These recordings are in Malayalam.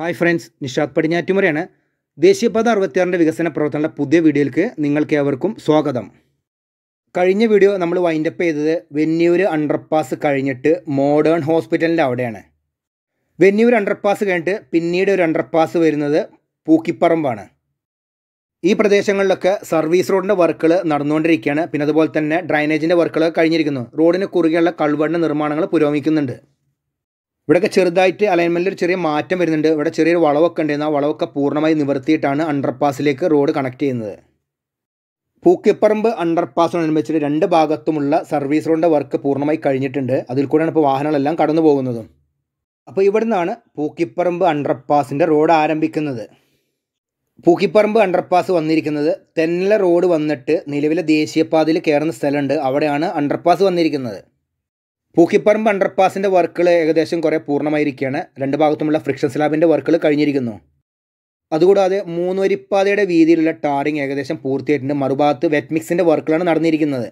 ഹായ് ഫ്രണ്ട്സ് നിഷാദ് പടിഞ്ഞാറ്റുമുറയാണ് ദേശീയപാത അറുപത്തിയാറിൻ്റെ വികസന പ്രവർത്തനങ്ങളുടെ പുതിയ വീഡിയോയിലേക്ക് നിങ്ങൾക്ക് ഏവർക്കും സ്വാഗതം കഴിഞ്ഞ വീഡിയോ നമ്മൾ വൈൻഡപ്പ് ചെയ്തത് വെന്നിയൂർ അണ്ടർപാസ് കഴിഞ്ഞിട്ട് മോഡേൺ ഹോസ്പിറ്റലിൻ്റെ അവിടെയാണ് വെന്നിയൂർ അണ്ടർപാസ് കഴിഞ്ഞിട്ട് പിന്നീട് ഒരു അണ്ടർപാസ് വരുന്നത് പൂക്കിപ്പറമ്പാണ് ഈ പ്രദേശങ്ങളിലൊക്കെ സർവീസ് റോഡിൻ്റെ വർക്കുകൾ നടന്നുകൊണ്ടിരിക്കുകയാണ് പിന്നെ അതുപോലെ തന്നെ ഡ്രൈനേജിൻ്റെ വർക്കുകൾ കഴിഞ്ഞിരിക്കുന്നു റോഡിന് കുറുകെയുള്ള കൾവണ്ണ നിർമ്മാണങ്ങൾ പുരോഗമിക്കുന്നുണ്ട് ഇവിടെയൊക്കെ ചെറുതായിട്ട് അലൈൻമെൻറ്റിൽ ഒരു ചെറിയ മാറ്റം വരുന്നുണ്ട് ഇവിടെ ചെറിയൊരു വളവൊക്കെ ഉണ്ടായിരുന്നു ആ വളവൊക്കെ പൂർണ്ണമായി നിവർത്തിയിട്ടാണ് അണ്ടർപാസിലേക്ക് റോഡ് കണക്ട് ചെയ്യുന്നത് പൂക്കിപ്പറമ്പ് അണ്ടർപാസിനോടനുബന്ധിച്ചിട്ട് രണ്ട് ഭാഗത്തുമുള്ള സർവീസ് റോഡിൻ്റെ വർക്ക് പൂർണ്ണമായി കഴിഞ്ഞിട്ടുണ്ട് അതിൽ കൂടെയാണ് ഇപ്പോൾ വാഹനങ്ങളെല്ലാം കടന്നു പോകുന്നതും അപ്പോൾ നിന്നാണ് പൂക്കിപ്പറമ്പ് അണ്ടർപാസിൻ്റെ റോഡ് ആരംഭിക്കുന്നത് പൂക്കിപ്പറമ്പ് അണ്ടർപാസ് വന്നിരിക്കുന്നത് തെന്നല റോഡ് വന്നിട്ട് നിലവിലെ ദേശീയപാതയിൽ കയറുന്ന സ്ഥലമുണ്ട് അവിടെയാണ് അണ്ടർപാസ് വന്നിരിക്കുന്നത് പൂക്കിപ്പറമ്പ് അണ്ടർപാസിൻ്റെ വർക്കുകൾ ഏകദേശം കുറേ പൂർണ്ണമായിരിക്കുകയാണ് രണ്ട് ഭാഗത്തുമുള്ള ഫ്രിക്ഷൻ സ്ലാബിൻ്റെ വർക്കുകൾ കഴിഞ്ഞിരിക്കുന്നു അതുകൂടാതെ മൂന്ന് വരിപ്പാതയുടെ വീതിയിലുള്ള ടാറിങ് ഏകദേശം പൂർത്തിയായിട്ടുണ്ട് മറുഭാഗത്ത് വെറ്റ്മിക്സിൻ്റെ വർക്കുകളാണ് നടന്നിരിക്കുന്നത്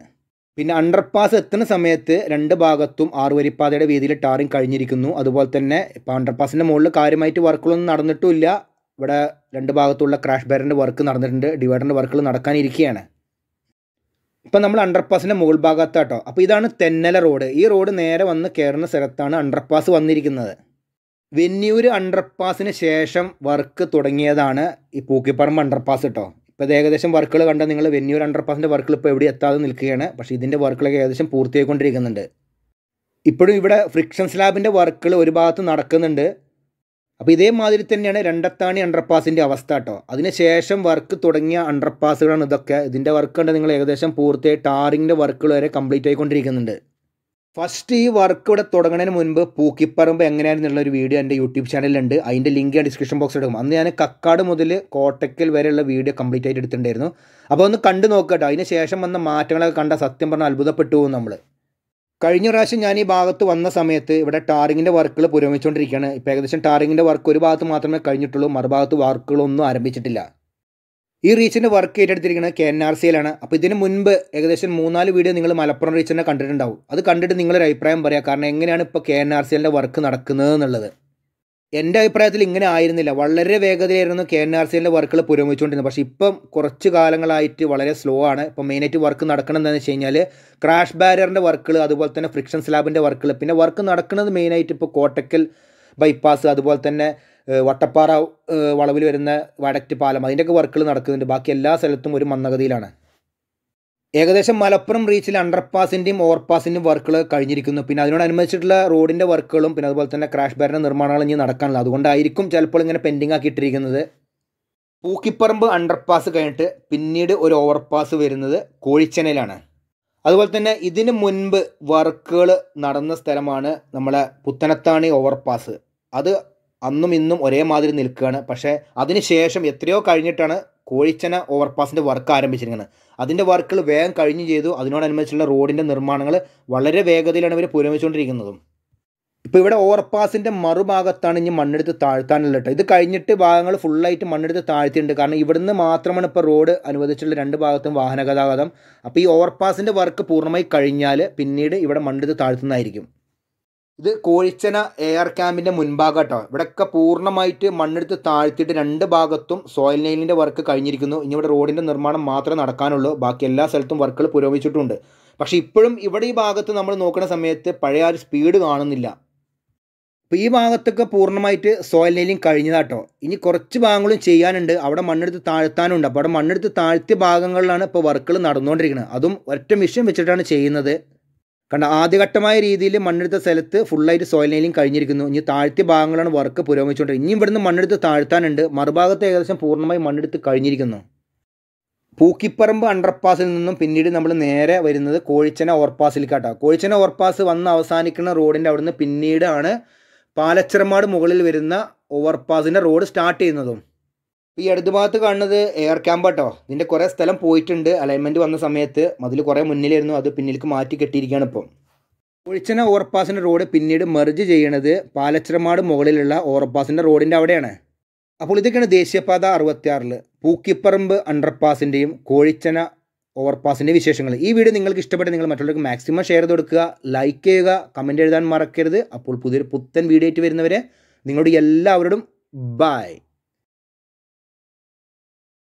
പിന്നെ അണ്ടർപാസ് എത്തുന്ന സമയത്ത് രണ്ട് ഭാഗത്തും ആറുവരിപ്പാതയുടെ വീതിയിൽ ടാറിങ് കഴിഞ്ഞിരിക്കുന്നു അതുപോലെ തന്നെ ഇപ്പോൾ അണ്ടർപാസിൻ്റെ മുകളിൽ കാര്യമായിട്ട് വർക്കുകളൊന്നും നടന്നിട്ടുമില്ല ഇവിടെ രണ്ട് ഭാഗത്തുള്ള ക്രാഷ് ബാരൻ്റെ വർക്ക് നടന്നിട്ടുണ്ട് ഡിവൈഡറിൻ്റെ വർക്കുകൾ നടക്കാനിരിക്കുകയാണ് ഇപ്പം നമ്മൾ അണ്ടർപാസിൻ്റെ മുകൾ ഭാഗത്താട്ടോ അപ്പോൾ ഇതാണ് തെന്നല റോഡ് ഈ റോഡ് നേരെ വന്ന് കയറുന്ന സ്ഥലത്താണ് അണ്ടർപാസ് വന്നിരിക്കുന്നത് വെന്നിയൂർ അണ്ടർപാസിന് ശേഷം വർക്ക് തുടങ്ങിയതാണ് ഈ പൂക്കിപ്പറമ്പ് അണ്ടർപാസ് കേട്ടോ ഇപ്പോൾ ഏകദേശം വർക്കുകൾ കണ്ട നിങ്ങൾ വെന്നിയൂർ അണ്ടർപാസിൻ്റെ വർക്കുകൾ ഇപ്പോൾ എവിടെ എത്താതെ നിൽക്കുകയാണ് പക്ഷേ ഇതിൻ്റെ വർക്കുകളൊക്കെ ഏകദേശം പൂർത്തിയായിക്കൊണ്ടിരിക്കുന്നുണ്ട് ഇപ്പോഴും ഇവിടെ ഫ്രിക്ഷൻ സ്ലാബിൻ്റെ വർക്കുകൾ ഒരു ഭാഗത്ത് നടക്കുന്നുണ്ട് അപ്പോൾ ഇതേമാതിരി തന്നെയാണ് രണ്ടത്താണി അണ്ടർപാസിൻ്റെ അവസ്ഥ കേട്ടോ അതിനുശേഷം വർക്ക് തുടങ്ങിയ അണ്ടർപാസുകളാണ് ഇതൊക്കെ ഇതിൻ്റെ വർക്ക് ഉണ്ട് നിങ്ങൾ ഏകദേശം പൂർത്തിയായി ടാറിങ്ങിൻ്റെ വർക്കുകൾ വരെ കംപ്ലീറ്റ് ആയിക്കൊണ്ടിരിക്കുന്നുണ്ട് ഫസ്റ്റ് ഈ വർക്ക് ഇവിടെ തുടങ്ങുന്നതിന് മുൻപ് പൂക്കിപ്പറമ്പ് എങ്ങനെയായിരുന്നുള്ളൊരു ഒരു വീഡിയോ എൻ്റെ യൂട്യൂബ് ചാനലിലുണ്ട് അതിൻ്റെ ലിങ്ക് ഞാൻ ഡിസ്ക്രിപ്ഷൻ ബോക്സിൽ എടുക്കും അന്ന് ഞാൻ കക്കാട് മുതൽ കോട്ടയ്ക്കൽ വരെയുള്ള വീഡിയോ കംപ്ലീറ്റ് ആയിട്ട് എടുത്തിട്ടുണ്ടായിരുന്നു അപ്പോൾ ഒന്ന് കണ്ടു നോക്കട്ടോ അതിന് ശേഷം വന്ന മാറ്റങ്ങളൊക്കെ കണ്ട സത്യം പറഞ്ഞാൽ അത്ഭുതപ്പെട്ടു പോകും നമ്മൾ കഴിഞ്ഞ പ്രാവശ്യം ഞാൻ ഈ ഭാഗത്ത് വന്ന സമയത്ത് ഇവിടെ ടാറിങ്ങിൻ്റെ വർക്കുകൾ പുരോഗമിച്ചുകൊണ്ടിരിക്കുകയാണ് ഇപ്പോൾ ഏകദേശം ടാറിങ്ങിൻ്റെ വർക്ക് ഒരു ഭാഗത്ത് മാത്രമേ കഴിഞ്ഞിട്ടുള്ളൂ മറുഭാഗത്ത് വർക്കുകളൊന്നും ആരംഭിച്ചിട്ടില്ല ഈ റീച്ചിൻ്റെ വർക്ക് ഏറ്റെടുത്തിരിക്കുന്നത് കെ എൻ ആർ സിയിലാണ് അപ്പോൾ ഇതിന് മുൻപ് ഏകദേശം മൂന്നാല് വീഡിയോ നിങ്ങൾ മലപ്പുറം റീച്ചിനെ കണ്ടിട്ടുണ്ടാവും അത് കണ്ടിട്ട് നിങ്ങളൊരു അഭിപ്രായം പറയാം കാരണം എങ്ങനെയാണ് ഇപ്പോൾ കെ എൻ ആർ സിയിലെ വർക്ക് നടക്കുന്നത് എന്നുള്ളത് എൻ്റെ അഭിപ്രായത്തിൽ ഇങ്ങനെ ആയിരുന്നില്ല വളരെ വേഗതയായിരുന്നു കെ എൻ ആർ സിൻ്റെ വർക്കുകൾ പുരോഗമിച്ചുകൊണ്ടിരുന്നത് പക്ഷേ ഇപ്പം കുറച്ച് കാലങ്ങളായിട്ട് വളരെ സ്ലോ ആണ് ഇപ്പം മെയിനായിട്ട് വർക്ക് നടക്കണം എന്താണെന്ന് വെച്ച് കഴിഞ്ഞാൽ ക്രാഷ് ബാരിയറിൻ്റെ വർക്കുകൾ അതുപോലെ തന്നെ ഫ്രിക്ഷൻ സ്ലാബിൻ്റെ വർക്കുകൾ പിന്നെ വർക്ക് നടക്കുന്നത് മെയിനായിട്ട് ഇപ്പോൾ കോട്ടക്കൽ ബൈപ്പാസ് അതുപോലെ തന്നെ വട്ടപ്പാറ വളവിൽ വരുന്ന വടറ്റ് പാലം അതിൻ്റെയൊക്കെ വർക്കുകൾ നടക്കുന്നുണ്ട് ബാക്കി എല്ലാ സ്ഥലത്തും ഒരു മന്ദഗതിയിലാണ് ഏകദേശം മലപ്പുറം റീച്ചിൽ അണ്ടർപാസിൻ്റെയും ഓവർപാസിൻ്റെയും വർക്കുകൾ കഴിഞ്ഞിരിക്കുന്നു പിന്നെ അതിനോടനുബന്ധിച്ചിട്ടുള്ള റോഡിൻ്റെ വർക്കുകളും പിന്നെ അതുപോലെ തന്നെ ക്രാഷ് ബാരിൻ്റെ നിർമ്മാണങ്ങളും ഇനി നടക്കാനുള്ളത് അതുകൊണ്ടായിരിക്കും ചിലപ്പോൾ ഇങ്ങനെ പെൻഡിങ് ആക്കിയിട്ടിരിക്കുന്നത് പൂക്കിപ്പറമ്പ് അണ്ടർപാസ് കഴിഞ്ഞിട്ട് പിന്നീട് ഒരു ഓവർപാസ് വരുന്നത് കോഴിച്ചെനയിലാണ് അതുപോലെ തന്നെ ഇതിന് മുൻപ് വർക്കുകൾ നടന്ന സ്ഥലമാണ് നമ്മളെ പുത്തനത്താണി ഓവർപാസ് അത് അന്നും ഇന്നും ഒരേ നിൽക്കുകയാണ് പക്ഷേ അതിനുശേഷം എത്രയോ കഴിഞ്ഞിട്ടാണ് കോഴിച്ചന ഓവർപാസിൻ്റെ വർക്ക് ആരംഭിച്ചിരിക്കുന്നത് അതിൻ്റെ വർക്കുകൾ വേഗം കഴിഞ്ഞു ചെയ്തു അതിനോടനുബന്ധിച്ചുള്ള റോഡിൻ്റെ നിർമ്മാണങ്ങൾ വളരെ വേഗതയിലാണ് ഇവർ പുരോഗമിച്ചുകൊണ്ടിരിക്കുന്നതും ഇപ്പോൾ ഇവിടെ ഓവർപാസിൻ്റെ മറുഭാഗത്താണ് ഇനി മണ്ണെടുത്ത് താഴ്ത്താനുള്ള കേട്ടോ ഇത് കഴിഞ്ഞിട്ട് ഭാഗങ്ങൾ ഫുള്ളായിട്ട് മണ്ണെടുത്ത് താഴ്ത്തിയിട്ടുണ്ട് കാരണം ഇവിടുന്ന് മാത്രമാണ് ഇപ്പോൾ റോഡ് അനുവദിച്ചുള്ള രണ്ട് ഭാഗത്തും വാഹന ഗതാഗതം അപ്പോൾ ഈ ഓവർപാസിൻ്റെ വർക്ക് പൂർണ്ണമായി കഴിഞ്ഞാൽ പിന്നീട് ഇവിടെ മണ്ണെടുത്ത് താഴ്ത്തുന്നതായിരിക്കും ഇത് കോഴിച്ചന എയർ ക്യാമ്പിൻ്റെ മുൻഭാഗം ഇവിടെയൊക്കെ പൂർണ്ണമായിട്ട് മണ്ണെടുത്ത് താഴ്ത്തിയിട്ട് രണ്ട് ഭാഗത്തും സോയിൽ നെയിലിൻ്റെ വർക്ക് കഴിഞ്ഞിരിക്കുന്നു ഇനി ഇവിടെ റോഡിൻ്റെ നിർമ്മാണം മാത്രമേ നടക്കാനുള്ളൂ ബാക്കി എല്ലാ സ്ഥലത്തും വർക്കുകൾ പുരോഗമിച്ചിട്ടുണ്ട് പക്ഷേ ഇപ്പോഴും ഇവിടെ ഈ ഭാഗത്ത് നമ്മൾ നോക്കുന്ന സമയത്ത് പഴയ ആ ഒരു സ്പീഡ് കാണുന്നില്ല അപ്പോൾ ഈ ഭാഗത്തൊക്കെ പൂർണ്ണമായിട്ട് സോയിൽ നെയിലിംഗ് കഴിഞ്ഞതാട്ടോ ഇനി കുറച്ച് ഭാഗങ്ങളും ചെയ്യാനുണ്ട് അവിടെ മണ്ണെടുത്ത് താഴ്ത്താനുണ്ട് അപ്പോൾ അവിടെ മണ്ണെടുത്ത് താഴ്ത്തിയ ഭാഗങ്ങളിലാണ് ഇപ്പോൾ വർക്കുകൾ നടന്നുകൊണ്ടിരിക്കുന്നത് അതും ഒറ്റ മിഷൻ വെച്ചിട്ടാണ് ചെയ്യുന്നത് കണ്ട ആദ്യഘട്ടമായ രീതിയിൽ മണ്ണെടുത്ത സ്ഥലത്ത് ഫുള്ളായിട്ട് സോയിൽ നെയിലിംഗ് കഴിഞ്ഞിരിക്കുന്നു ഇനി താഴ്ത്തിയ ഭാഗങ്ങളാണ് വർക്ക് പുരോഗമിച്ചുകൊണ്ടിരിക്കുന്നത് ഇനി ഇവിടുന്ന് മണ്ണെടുത്ത് താഴ്ത്താനുണ്ട് മറുഭാഗത്ത് ഏകദേശം പൂർണ്ണമായി മണ്ണെടുത്ത് കഴിഞ്ഞിരിക്കുന്നു പൂക്കിപ്പറമ്പ് അണ്ടർപാസിൽ നിന്നും പിന്നീട് നമ്മൾ നേരെ വരുന്നത് കോഴിച്ചന ഓവർപാസിലേക്കാട്ടോ കോഴിച്ചന ഓവർപാസ് വന്ന് അവസാനിക്കുന്ന റോഡിൻ്റെ അവിടുന്ന് പിന്നീടാണ് പാലച്ചിറമാട് മുകളിൽ വരുന്ന ഓവർപാസിൻ്റെ റോഡ് സ്റ്റാർട്ട് ചെയ്യുന്നതും ഈ ഇടതു ഭാഗത്ത് കാണുന്നത് എയർ ക്യാമ്പ് കേട്ടോ ഇതിൻ്റെ കുറേ സ്ഥലം പോയിട്ടുണ്ട് അലൈൻമെൻറ്റ് വന്ന സമയത്ത് അതിൽ കുറേ മുന്നിലായിരുന്നു അത് പിന്നിലേക്ക് മാറ്റി കെട്ടിയിരിക്കുകയാണ് ഇപ്പം ഒഴിച്ചന ഓവർപാസിൻ്റെ റോഡ് പിന്നീട് മെർജ് ചെയ്യണത് പാലച്ചിറമാട് മുകളിലുള്ള ഓവർപാസിൻ്റെ റോഡിൻ്റെ അവിടെയാണ് അപ്പോൾ ഇതൊക്കെയാണ് ദേശീയപാത അറുപത്തിയാറിൽ പൂക്കിപ്പറമ്പ് അണ്ടർപാസിൻ്റെയും കോഴിച്ചന ഓവർപാസിൻ്റെ വിശേഷങ്ങൾ ഈ വീഡിയോ നിങ്ങൾക്ക് ഇഷ്ടപ്പെട്ട് നിങ്ങൾ മറ്റുള്ളവർക്ക് മാക്സിമം ഷെയർ ചെയ്ത് കൊടുക്കുക ലൈക്ക് ചെയ്യുക കമൻറ്റ് എഴുതാൻ മറക്കരുത് അപ്പോൾ പുതിയൊരു പുത്തൻ വീഡിയോ ആയിട്ട് വരുന്നവരെ നിങ്ങളോട് എല്ലാവരോടും ബായ്